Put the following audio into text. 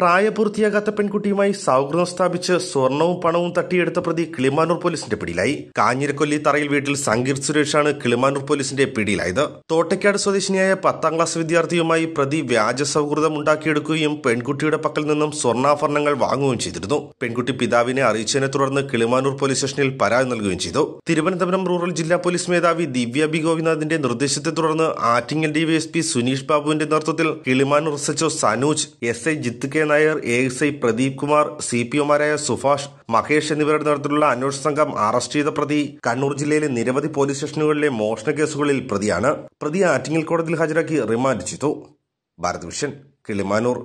പ്രായപൂർത്തിയാകാത്ത പെൺകുട്ടിയുമായി സൗഹൃദം സ്ഥാപിച്ച് സ്വർണവും പണവും തട്ടിയെടുത്ത പ്രതി കിളിമാനൂർ പോലീസിന്റെ പിടിയിലായി കാഞ്ഞിരക്കൊല്ലി തറയിൽ വീട്ടിൽ സങ്കീർ സുരേഷാണ് കിളിമാനൂർ പോലീസിന്റെ പിടിയിലായത് തോട്ടയ്ക്കാട് സ്വദേശിനിയായ പത്താം ക്ലാസ് വിദ്യാർത്ഥിയുമായി പ്രതി വ്യാജ സൗഹൃദം ഉണ്ടാക്കിയെടുക്കുകയും പെൺകുട്ടിയുടെ പക്കൽ നിന്നും സ്വർണ്ണാഭരണങ്ങൾ വാങ്ങുകയും ചെയ്തിരുന്നു പെൺകുട്ടി പിതാവിനെ അറിയിച്ചതിനെ തുടർന്ന് കിളിമാനൂർ പോലീസ് സ്റ്റേഷനിൽ പരാതി നൽകുകയും ചെയ്തു തിരുവനന്തപുരം റൂറൽ ജില്ലാ പോലീസ് മേധാവി ദിവ്യ ബി ഗോപിനാഥിന്റെ നിർദ്ദേശത്തെ തുടർന്ന് ആറ്റിങ്ങൽ ഡിവൈഎസ്പി സുനീഷ് ബാബുവിന്റെ നേതൃത്വത്തിൽ Kilimanoor S Sanuj S I Jith K Nair A S I Pradeep Kumar C P ഒമാരായ സുഭാഷ് മഹേഷ് എന്നിവരുടെ നേതൃത്വത്തിലുള്ള അന്വേഷണ സംഘം അറസ്റ്റ് ചെയ്ത പ്രതി കണ്ണൂർ ജില്ലയിലെ നിരവധി പോലീസ് സ്റ്റേഷനുകളിലെ മോഷണ കേസുകളിൽ പ്രതിയാണ് പ്രതി ആറ്റിങ്ങൽ കോടതിയിൽ ഹാജരാക്കി റിമാൻഡ് ചെയ്തു ഭാരത് വിഷൻ കിളിമാനൂർ